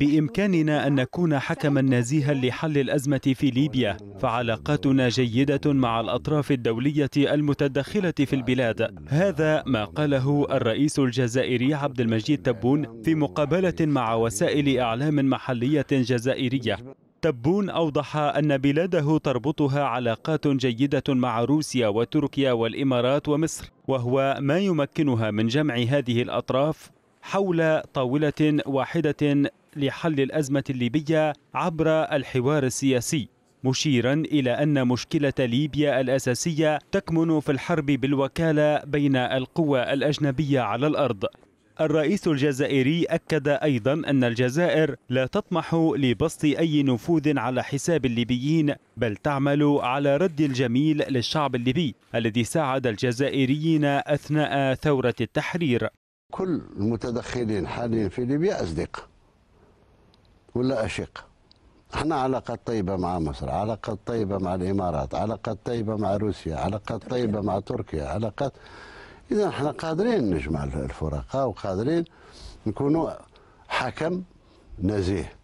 بإمكاننا أن نكون حكما نزيها لحل الأزمة في ليبيا فعلاقاتنا جيدة مع الأطراف الدولية المتدخلة في البلاد هذا ما قاله الرئيس الجزائري عبد المجيد تبون في مقابلة مع وسائل إعلام محلية جزائرية تبون أوضح أن بلاده تربطها علاقات جيدة مع روسيا وتركيا والإمارات ومصر وهو ما يمكنها من جمع هذه الأطراف حول طاولة واحدة لحل الأزمة الليبية عبر الحوار السياسي مشيرا إلى أن مشكلة ليبيا الأساسية تكمن في الحرب بالوكالة بين القوى الأجنبية على الأرض الرئيس الجزائري أكد أيضا أن الجزائر لا تطمح لبسط أي نفوذ على حساب الليبيين بل تعمل على رد الجميل للشعب الليبي الذي ساعد الجزائريين أثناء ثورة التحرير كل المتدخلين حاليا في ليبيا أصدقاء ولا أشقة احنا علاقات طيبة مع مصر علاقات طيبة مع الإمارات علاقات طيبة مع روسيا علاقات طيبة مع تركيا علاقات إذا احنا قادرين نجمع الفرقاء وقادرين نكونوا حكم نزيه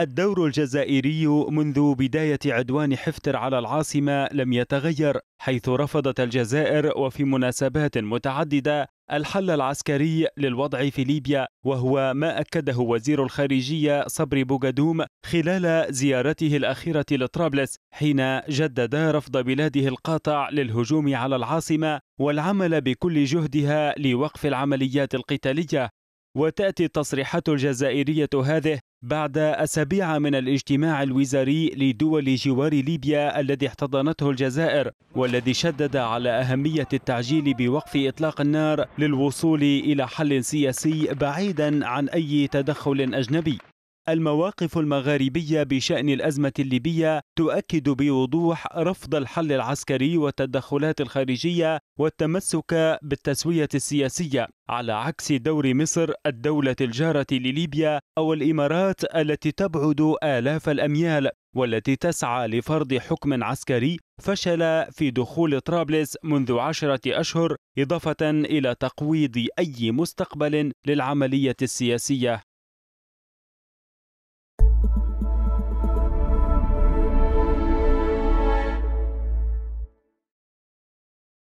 الدور الجزائري منذ بداية عدوان حفتر على العاصمة لم يتغير حيث رفضت الجزائر وفي مناسبات متعددة الحل العسكري للوضع في ليبيا وهو ما أكده وزير الخارجية صبري بوغادوم خلال زيارته الأخيرة لطرابلس حين جدد رفض بلاده القاطع للهجوم على العاصمة والعمل بكل جهدها لوقف العمليات القتالية وتأتي التصريحات الجزائرية هذه بعد أسابيع من الاجتماع الوزاري لدول جوار ليبيا الذي احتضنته الجزائر والذي شدد على أهمية التعجيل بوقف إطلاق النار للوصول إلى حل سياسي بعيدا عن أي تدخل أجنبي المواقف المغاربية بشأن الأزمة الليبية تؤكد بوضوح رفض الحل العسكري والتدخلات الخارجية والتمسك بالتسوية السياسية على عكس دور مصر الدولة الجارة لليبيا أو الإمارات التي تبعد آلاف الأميال والتي تسعى لفرض حكم عسكري فشل في دخول طرابلس منذ عشرة أشهر إضافة إلى تقويض أي مستقبل للعملية السياسية